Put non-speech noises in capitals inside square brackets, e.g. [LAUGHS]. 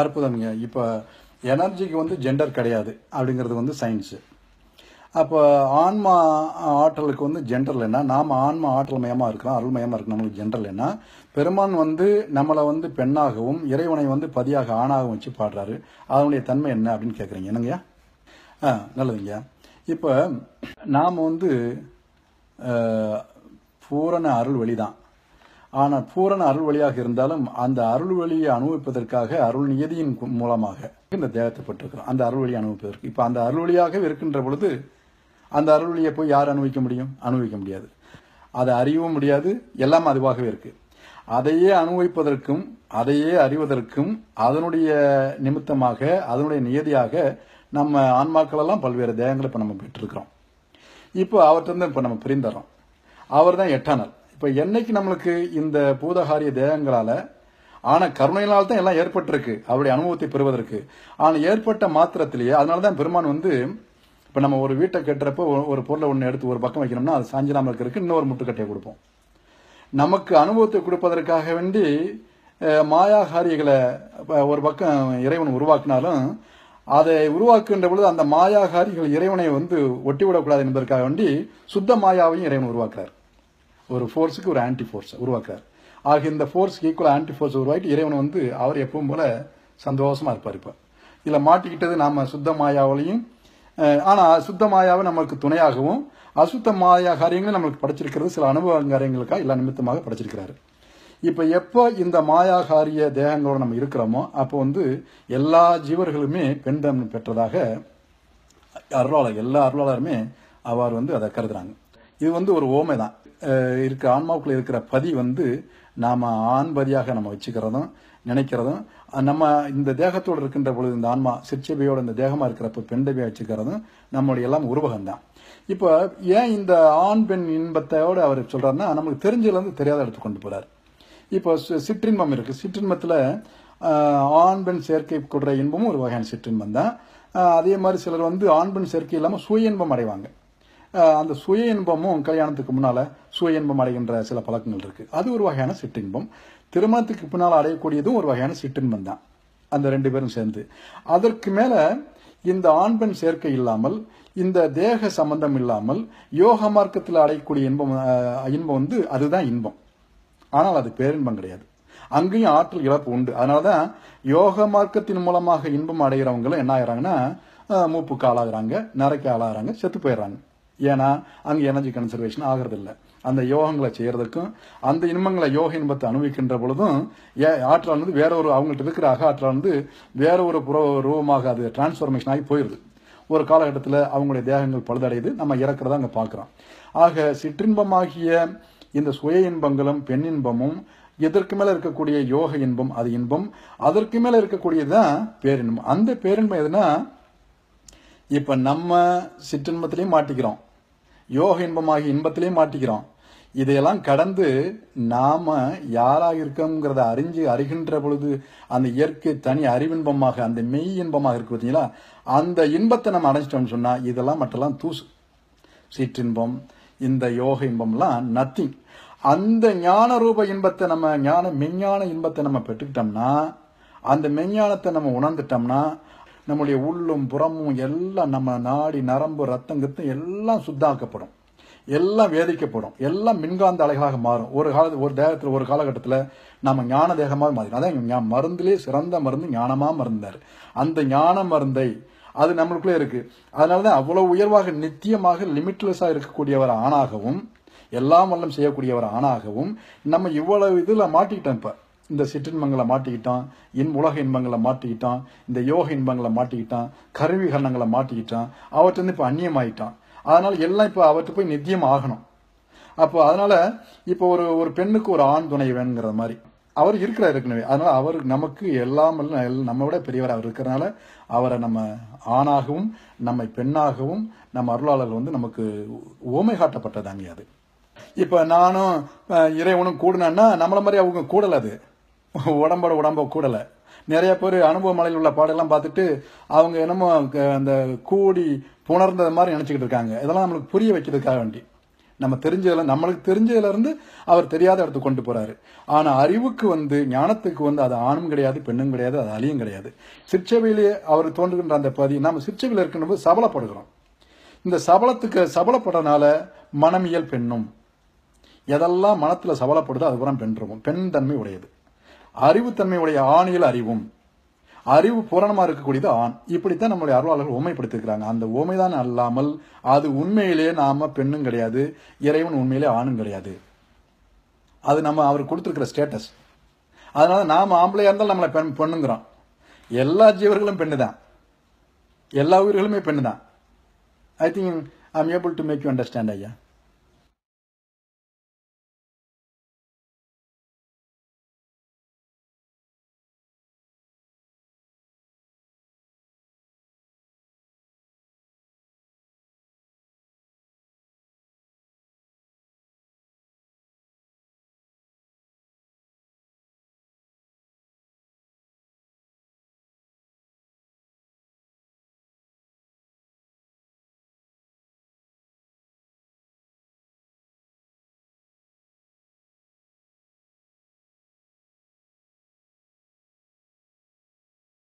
அற்புதம்ங்க இப்போ எனர்ஜிக்கு வந்து ஜெண்டர் கிடையாது அப்படிங்கிறது வந்து சயின்ஸு அப்போ ஆன்மா ஆற்றலுக்கு வந்து ஜெண்டர் என்ன நாம் ஆன்மா ஆற்றல் மயமாக இருக்கிறோம் அருள் மயமாக நம்மளுக்கு ஜென்ரல் என்ன பெருமான் வந்து நம்மளை வந்து பெண்ணாகவும் இறைவனை வந்து பதியாக ஆணாகவும் வச்சு பாடுறாரு அதனுடைய தன்மை என்ன அப்படின்னு கேட்குறீங்க என்னங்கய்யா ஆ நல்லதுங்கய்யா இப்போ நாம் வந்து பூரண அருள் வழிதான் ஆனால் பூரண அருள் வழியாக இருந்தாலும் அந்த அருள் வழியை அனுபவிப்பதற்காக அருள் நியதியின் மூலமாக இந்த தேகத்தைப்பட்டிருக்கிறோம் அந்த அருள் வழியை அனுபவிப்பதற்கு இப்போ அந்த அருள் வழியாக இருக்கின்ற பொழுது அந்த அருள் வழியை போய் யார் அனுபவிக்க முடியும் அனுபவிக்க முடியாது அதை அறியவும் முடியாது எல்லாம் அதுவாகவே இருக்கு அதையே அனுபவிப்பதற்கும் அதையே அறிவதற்கும் அதனுடைய நிமித்தமாக அதனுடைய நியதியாக நம்ம ஆன்மாக்களெல்லாம் பல்வேறு தேகங்களை இப்போ நம்ம பெற்றிருக்கிறோம் இப்போ அவர்கிட்ட இப்போ நம்ம பிரிந்துறோம் அவர் தான் எட்டானல் இப்போ என்னைக்கு நம்மளுக்கு இந்த பூதகாரிய தேகங்களால் ஆனால் கருணையினால் தான் எல்லாம் ஏற்பட்டிருக்கு அவருடைய அனுபவத்தை பெறுவதற்கு ஆனால் ஏற்பட்ட மாத்திரத்திலேயே அதனால தான் பெருமான் வந்து இப்போ நம்ம ஒரு வீட்டை கட்டுறப்போ ஒரு பொருளை ஒன்று எடுத்து ஒரு பக்கம் வைக்கணும்னா அது சாஞ்சிடாமல் இருக்கு இன்னொரு முட்டுக்கட்டையை கொடுப்போம் நமக்கு அனுபவத்தை கொடுப்பதற்காக வேண்டி மாயாகாரிகளை ஒரு பக்கம் இறைவன் உருவாக்கினாலும் அதை உருவாக்குகின்ற பொழுது அந்த மாயாகாரிகள் இறைவனை வந்து ஒட்டிவிடக்கூடாது என்பதற்காக வேண்டி சுத்த மாயாவையும் இறைவன் உருவாக்குறார் ஒரு ஃபோர்ஸுக்கு ஒரு ஆன்டி ஃபோர்ஸை உருவாக்குறாரு ஆக இந்த ஃபோர்ஸ்க்கு ஈக்குவலாக ஆன்டி ஃபோர்ஸ் உருவாக்கி இறைவன் வந்து அவர் எப்பவும் போல சந்தோஷமாக இருப்பார் இப்போ இதில் மாட்டிக்கிட்டது நாம் சுத்த மாயாவிலையும் ஆனால் சுத்த மாயாவை நமக்கு துணையாகவும் அசுத்த மாயா காரியங்களும் நம்மளுக்கு படைச்சிருக்கிறது சில அனுபவ காரியங்களுக்காக எல்லா நிமித்தமாக படைச்சிருக்கிறாரு இப்போ எப்போ இந்த மாயா காரிய தேகங்களோடு நம்ம இருக்கிறோமோ அப்போ வந்து எல்லா ஜீவர்களுமே பெண் பெண்தம் பெற்றதாக அருளாளர் எல்லா அருளாளருமே அவர் வந்து அதை கருதுறாங்க இது வந்து ஒரு ஓமை தான் இருக்க ஆன்மாவுக்குள்ள இருக்கிற பதி வந்து நாம் ஆண்பதியாக நம்ம வச்சுக்கிறதும் நினைக்கிறதும் நம்ம இந்த தேகத்தோடு இருக்கின்ற பொழுது இந்த ஆன்மா சிற்சபையோட இந்த தேகமாக இருக்கிறப்ப பெண்டபையாக வச்சுக்கிறதும் நம்மளுடைய எல்லாம் உருவகம்தான் இப்போ ஏன் இந்த ஆண் பெண் இன்பத்தையோடு அவர் சொல்றாருன்னா நமக்கு தெரிஞ்சதுலேருந்து தெரியாத இடத்துக்கு கொண்டு போகிறார் இப்போ சிற்றின்பம் இருக்குது சிற்றின்பத்தில் ஆண் பெண் சேர்க்கை கொடுற இன்பமும் ஒரு வகையான சிற்றின்பம் தான் அதே மாதிரி சிலர் வந்து ஆண் பெண் சேர்க்கை இல்லாமல் சுய இன்பம் அடைவாங்க அந்த சுய இன்பமும் கல்யாணத்துக்கு முன்னால் சுய இன்பம் அடைகின்ற சில பழக்கங்கள் இருக்குது அது ஒரு வகையான சிற்றின்பம் திருமணத்துக்கு பின்னால் அடையக்கூடியதும் ஒரு வகையான சிற்றின்பம் தான் அந்த ரெண்டு பேரும் சேர்ந்து அதற்கு மேலே இந்த ஆண் பெண் சேர்க்கை இல்லாமல் இந்த தேக சம்பந்தம் இல்லாமல் யோக மார்க்கத்தில் அடையக்கூடிய இன்பம் இன்பம் வந்து அதுதான் இன்பம் ஆனால் அது பேரின்பம் கிடையாது அங்கேயும் ஆற்றல் இழப்பு உண்டு அதனால தான் யோக மார்க்கத்தின் மூலமாக இன்பம் அடைகிறவங்களும் என்ன ஆகிறாங்கன்னா மூப்புக்கு ஆளாகிறாங்க நரைக்கு ஆளாகிறாங்க செத்து போயிடுறாங்க ஏன்னா அங்கே எனர்ஜி கன்சர்வேஷன் ஆகிறதில்ல அந்த யோகங்களை செய்கிறதுக்கும் அந்த இன்பங்களை யோக இன்பத்தை அனுபவிக்கின்ற பொழுதும் ஏ ஆற்றல் வந்து வேற ஒரு அவங்கள்ட்ட இருக்கிற அக ஆற்றல் வந்து வேற ஒரு புற ரூபமாக அது டிரான்ஸ்ஃபர்மேஷன் ஆகி போயிடுது ஒரு காலகட்டத்தில் அவங்களுடைய தேகங்கள் பழுதடையுது நம்ம இறக்கிறதா அங்கே பார்க்குறோம் ஆக சிற்றின்பமாகிய இந்த சுய இன்பங்களும் பெண் இன்பமும் இதற்கு மேல இருக்கக்கூடிய யோக இன்பம் அது இன்பம் அதற்கு மேல இருக்கக்கூடியதான் பேரின்பம் அந்த பேரின்பம் எதுனா இப்போ நம்ம சிற்றின்பத்திலையும் மாட்டிக்கிறோம் யோக இன்பமாக இன்பத்திலையும் மாட்டிக்கிறோம் இதையெல்லாம் கடந்து நாம யாராக இருக்கோங்கிறத அறிஞ்சு அறிகின்ற பொழுது அந்த இயற்கை தனி அறிவின்பமாக அந்த மெய் இன்பமாக இருக்கு பார்த்தீங்களா அந்த இன்பத்தை நம்ம அடைஞ்சிட்டோம்னு சொன்னால் இதெல்லாம் மற்றெல்லாம் தூசு சீற்றின்பம் இந்த யோக இன்பம்லாம் நத்திங் அந்த ஞான ரூப இன்பத்தை நம்ம ஞான மெஞ்ஞான இன்பத்தை நம்ம பெற்றுக்கிட்டோம்னா அந்த மெஞ்ஞானத்தை நம்ம உணர்ந்துட்டோம்னா நம்முடைய உள்ளும் புறமும் எல்லாம் நம்ம நாடி நரம்பு ரத்தம் கத்தம் எல்லாம் சுத்தாக்கப்படும் எல்லாம் வேதிக்கப்படும் எல்லாம் மின்காந்த அலைகளாக மாறும் ஒரு கால ஒரு தேகத்தில் ஒரு காலகட்டத்தில் நம்ம ஞான தேகமாக மாறி அதான் மருந்திலே சிறந்த மருந்து ஞானமாக மருந்தார் அந்த ஞான மருந்தை அது நம்மளுக்குள்ளே இருக்கு அதனால தான் அவ்வளவு உயர்வாக நித்தியமாக லிமிட்லெஸ்ஸாக இருக்கக்கூடியவர் ஆணாகவும் எல்லாம் வல்லம் செய்யக்கூடியவர் ஆணாகவும் நம்ம இவ்வளவு இதில் மாட்டிக்கிட்டோம் இப்போ இந்த சிற்றின்பங்களை மாட்டிக்கிட்டான் இன் உலக இன்பங்களை மாட்டிக்கிட்டான் இந்த யோக இன்பங்களை மாட்டிக்கிட்டான் கருவிகரணங்களை மாட்டிக்கிட்டான் அவற்றிருந்து இப்போ அந்நியமாயிட்டான் அதனால் எல்லாம் இப்போ அவற்று போய் நித்தியம் ஆகணும் அப்போ அதனால் இப்போ ஒரு ஒரு பெண்ணுக்கு ஒரு ஆண் துணை வேணுங்கிற மாதிரி அவர் இருக்கிறார் இருக்கணுமே அதனால் அவர் நமக்கு எல்லாம் நம்ம விட பெரியவர் அவர் இருக்கிறனால அவரை நம்ம ஆணாகவும் நம்மை பெண்ணாகவும் நம்ம அருளாளர் வந்து நமக்கு ஓமை காட்டப்பட்டதாங்க அது இப்போ நானும் இறைவனும் கூடுனேன்னா நம்மளை மாதிரி அவங்க கூடலை அது [LAUGHS] உடம்போட உடம்ப கூடலை நிறைய பேர் அனுபவ மலையில் உள்ள பாடலாம் பார்த்துட்டு அவங்க என்னமோ அந்த கூடி புணர்ந்தது மாதிரி நினச்சிக்கிட்டு இருக்காங்க இதெல்லாம் நம்மளுக்கு புரிய வைக்கிறதுக்காக வேண்டி நம்ம தெரிஞ்சதில் நம்மளுக்கு தெரிஞ்சதுலேருந்து அவர் தெரியாத இடத்துக்கு கொண்டு போகிறாரு ஆனால் அறிவுக்கு வந்து ஞானத்துக்கு வந்து அது ஆணும் கிடையாது பெண்ணும் கிடையாது அது அழியும் கிடையாது சிற்றவையிலே அவர் தோன்றுகின்ற அந்த பதி நம்ம இருக்கணும் போது சபலப்படுகிறோம் இந்த சபலத்துக்கு சபலப்படுறதுனால மனமியல் பெண்ணும் எதெல்லாம் மனத்தில் சபலப்படுதோ அதுக்கப்புறம் பெண்ணுமோ பெண் தன்மை உடையது அறிவுத்தன்மையுடைய ஆணியில் அறிவும் அறிவு பூரணமாக இருக்கக்கூடியது ஆண் இப்படித்தான் நம்மளுடைய அருளாளர்கள் ஓமைப்படுத்திருக்கிறாங்க அந்த உண்மைதான் அல்லாமல் அது உண்மையிலே நாம பெண்ணும் கிடையாது இறைவன் உண்மையிலே ஆணும் கிடையாது அது நம்ம அவர் கொடுத்துருக்கிற ஸ்டேட்டஸ் அதனால நாம் ஆம்பளையாக இருந்தாலும் நம்மளை பெண் பெண்ணுங்கிறோம் எல்லா ஜீவர்களும் பெண்ணு தான் எல்லா உயிர்களுமே பெண்ணு தான் I think I am able to make you understand ஐயா